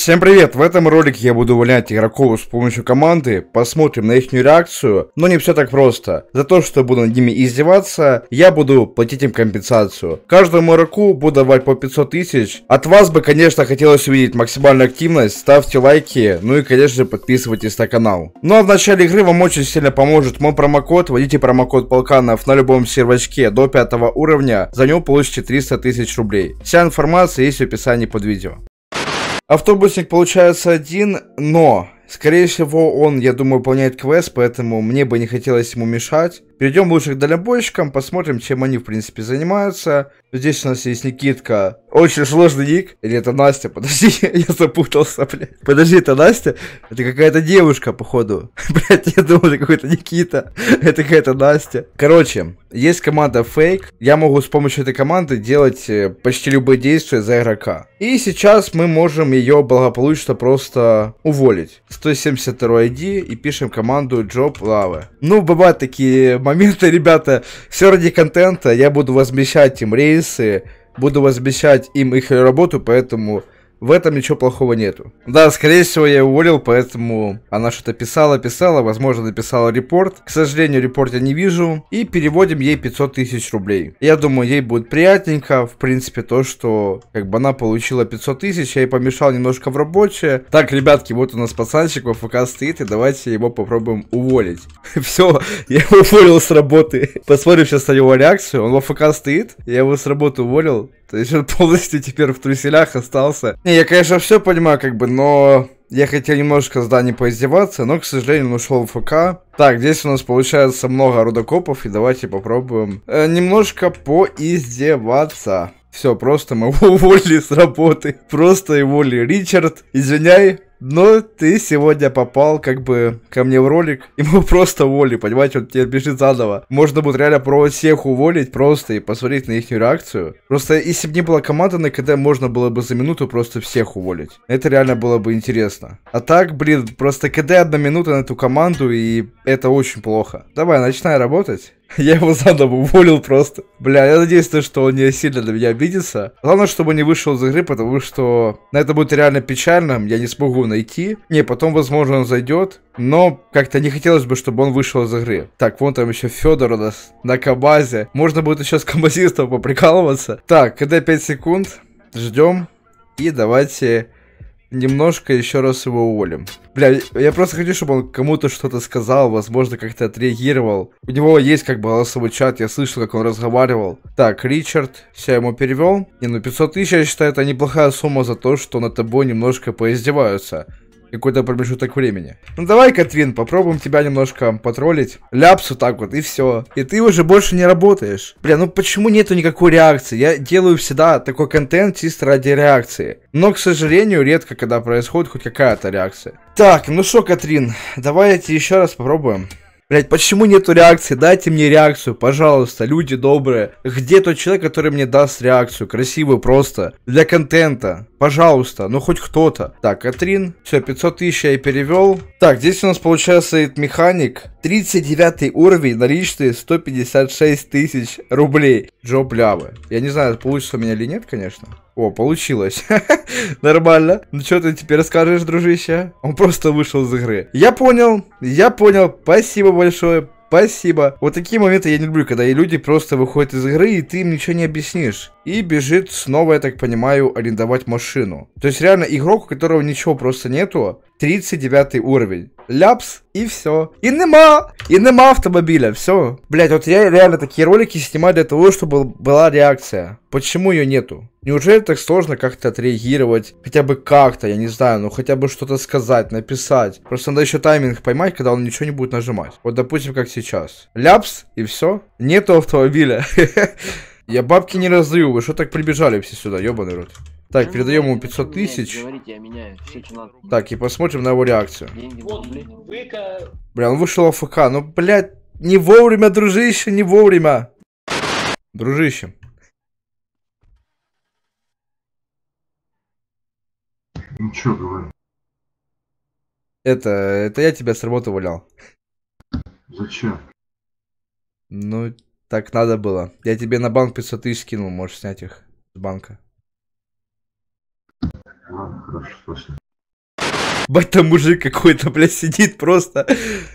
Всем привет! В этом ролике я буду увольнять игроков с помощью команды, посмотрим на их реакцию, но не все так просто. За то, что буду над ними издеваться, я буду платить им компенсацию. Каждому игроку буду давать по 500 тысяч. От вас бы, конечно, хотелось увидеть максимальную активность, ставьте лайки, ну и, конечно же, подписывайтесь на канал. Ну а в начале игры вам очень сильно поможет мой промокод, вводите промокод Полканов на любом сервачке до 5 уровня, за него получите 300 тысяч рублей. Вся информация есть в описании под видео. Автобусник получается один, но, скорее всего, он, я думаю, выполняет квест, поэтому мне бы не хотелось ему мешать. Перейдем лучше к дальнобойщикам, посмотрим, чем они, в принципе, занимаются. Здесь у нас есть Никитка. Очень сложный ник. Или это Настя? Подожди, я запутался, блядь. Подожди, это Настя? Это какая-то девушка, походу. Блядь, я думал, это какой-то Никита. Это какая-то Настя. Короче, есть команда Fake. Я могу с помощью этой команды делать э, почти любые действия за игрока. И сейчас мы можем ее благополучно просто уволить. 172 ID и пишем команду Job Lava. Ну, бывают такие момента, ребята, все ради контента, я буду возмещать им рейсы, буду возмещать им их работу, поэтому в этом ничего плохого нету. Да, скорее всего, я уволил, поэтому она что-то писала, писала, возможно, написала репорт. К сожалению, репорт я не вижу. И переводим ей 500 тысяч рублей. Я думаю, ей будет приятненько, в принципе, то, что как бы она получила 500 тысяч, я ей помешал немножко в работе. Так, ребятки, вот у нас пацанчик во ФК стоит, и давайте его попробуем уволить. Все, я его уволил с работы. Посмотрим сейчас на его реакцию. Он во ФК стоит, я его с работы уволил. То есть он полностью теперь в труселях остался. Не, я, конечно, все понимаю, как бы, но... Я хотел немножко с Дани поиздеваться, но, к сожалению, он ушел в ФК. Так, здесь у нас получается много рудокопов, и давайте попробуем э, немножко поиздеваться. Все, просто мы его уволили с работы. Просто его Ричард, извиняй, но ты сегодня попал как бы ко мне в ролик, и мы просто уволили, понимаете, он тебе бежит заново. Можно будет реально пробовать всех уволить просто и посмотреть на их реакцию. Просто если бы не было команды на КД, можно было бы за минуту просто всех уволить. Это реально было бы интересно. А так, блин, просто КД одна минута на эту команду, и это очень плохо. Давай, начинай работать. Я его заново уволил просто. Бля, я надеюсь, что он не сильно на меня обидится. Главное, чтобы он не вышел из игры, потому что на это будет реально печально. Я не смогу найти. Не, потом, возможно, он зайдет. Но как-то не хотелось бы, чтобы он вышел из игры. Так, вон там еще Федор у нас на Кабазе. Можно будет еще с комбазистом поприкалываться. Так, КД 5 секунд. Ждем. И давайте немножко еще раз его уволим. Бля, я просто хочу, чтобы он кому-то что-то сказал, возможно, как-то отреагировал. У него есть как бы голосовой чат, я слышал, как он разговаривал. Так, Ричард, все ему перевел. Не, ну 500 тысяч, я считаю, это неплохая сумма за то, что над тобой немножко поиздеваются какой-то промежуток времени. Ну давай, Катрин, попробуем тебя немножко потроллить. ляпсу так вот, и все. И ты уже больше не работаешь. Бля, ну почему нету никакой реакции? Я делаю всегда такой контент чисто ради реакции. Но, к сожалению, редко когда происходит хоть какая-то реакция. Так, ну что, Катрин, давайте еще раз попробуем. Блять, почему нету реакции? Дайте мне реакцию, пожалуйста, люди добрые. Где тот человек, который мне даст реакцию? Красивую просто. Для контента. Пожалуйста, ну хоть кто-то. Так, Катрин. Все, 500 тысяч я и перевел. Так, здесь у нас получается стоит механик. 39 уровень, наличные 156 тысяч рублей. Джо плявы. Я не знаю, получится у меня или нет, конечно. О, получилось. Нормально. Ну что ты теперь скажешь, дружище? Он просто вышел из игры. Я понял, я понял. Спасибо большое. Спасибо. Вот такие моменты я не люблю, когда и люди просто выходят из игры, и ты им ничего не объяснишь. И бежит снова, я так понимаю, арендовать машину. То есть реально игрок, у которого ничего просто нету, 39 уровень ляпс и все. И нема, и нема автомобиля, все. Блять, вот я реально такие ролики снимаю для того, чтобы была реакция. Почему ее нету? Неужели так сложно как-то отреагировать? Хотя бы как-то, я не знаю, ну хотя бы что-то сказать, написать. Просто надо еще тайминг поймать, когда он ничего не будет нажимать. Вот допустим, как сейчас. Ляпс и все. Нету автомобиля. Я бабки не раздаю, вы что так прибежали все сюда, ебаный рот. Так, передаем ему 500 тысяч. Так, и посмотрим на его реакцию. Бля, он вышел АФК. Ну, блядь, не вовремя, дружище, не вовремя. Дружище. Ничего, говорю. Это, это я тебя с работы валял. Зачем? Ну, так надо было. Я тебе на банк 500 тысяч скинул, можешь снять их с банка. А, Бать, там мужик какой-то, блядь, сидит просто.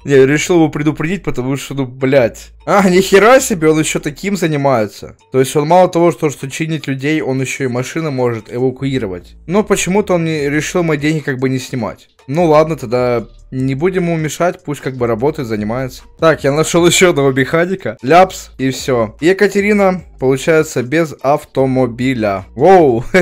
Не, решил его предупредить, потому что, ну, блядь. А, нихера себе, он еще таким занимается. То есть он мало того, что, что чинит людей, он еще и машина может эвакуировать. Но почему-то он не решил мои деньги как бы не снимать. Ну ладно, тогда не будем ему мешать, пусть как бы работает, занимается. Так, я нашел еще одного механика. Ляпс, и все. Екатерина, получается, без автомобиля. Воу.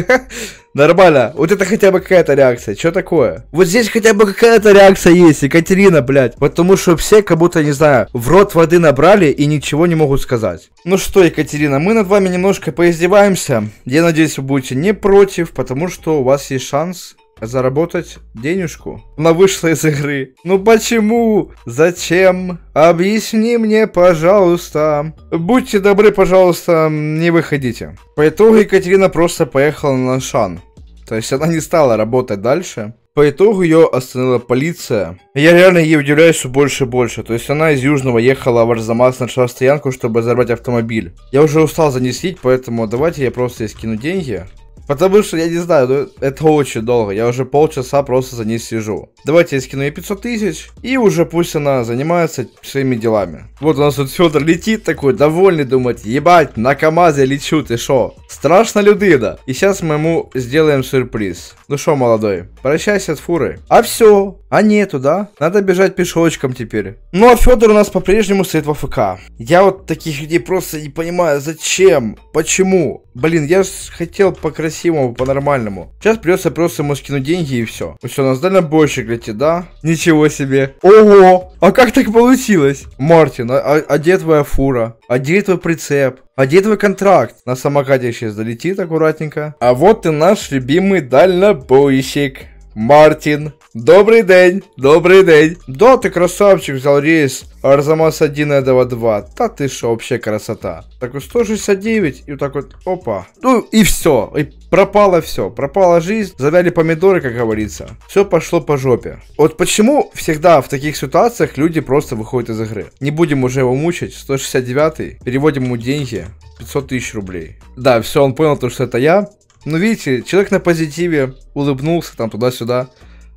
Нормально. Вот это хотя бы какая-то реакция. Что такое? Вот здесь хотя бы какая-то реакция есть. Екатерина, блядь. Потому что все как будто, не знаю, в рот воды набрали и ничего не могут сказать. Ну что, Екатерина, мы над вами немножко поиздеваемся. Я надеюсь, вы будете не против, потому что у вас есть шанс заработать денежку. Она вышла из игры. Ну почему? Зачем? Объясни мне, пожалуйста. Будьте добры, пожалуйста, не выходите. По итогу Екатерина просто поехала на Шан. То есть она не стала работать дальше. По итогу ее остановила полиция. Я реально ей удивляюсь все больше и больше. То есть она из Южного ехала в Арзамас на стоянку, чтобы взорвать автомобиль. Я уже устал занесить, поэтому давайте я просто ей скину деньги. Потому что, я не знаю, ну, это очень долго. Я уже полчаса просто за ней сижу. Давайте я скину ей 500 тысяч. И уже пусть она занимается своими делами. Вот у нас тут Федор летит такой, довольный, думает, ебать, на КамАЗе лечу, ты шо? Страшно людина. И сейчас мы ему сделаем сюрприз. Ну что, молодой, Прощайся от фуры. А все. А нету, да? Надо бежать пешочком теперь. Ну а Федор у нас по-прежнему стоит в АФК. Я вот таких людей просто не понимаю, зачем? Почему? Блин, я же хотел по-красивому, по-нормальному. Сейчас придется просто ему скинуть деньги и все. Ну все, у нас дальнобойщик летит, да? Ничего себе. Ого! А как так получилось? Мартин, а, а, а где твоя фура? А где твой прицеп? А где твой контракт? На самокате сейчас долетит аккуратненько. А вот и наш любимый дальнобойщик. Мартин, добрый день, добрый день. Да, ти красавчик взял рейс Арзамас 1 Эдова 2. Та ти що, вообще красота. Так вот 169 и вот так вот, опа. Ну и все, и пропало все, пропала жизнь, завяли помидоры, как говорится. Все пошло по жопе. Вот почему всегда в таких ситуациях люди просто выходят из игры. Не будем уже его мучить, 169 переводим ему деньги, 500 тысяч рублей. Да, все, он понял то, что это я. Ну, видите, человек на позитиве улыбнулся там туда-сюда,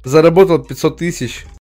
заработал 500 тысяч,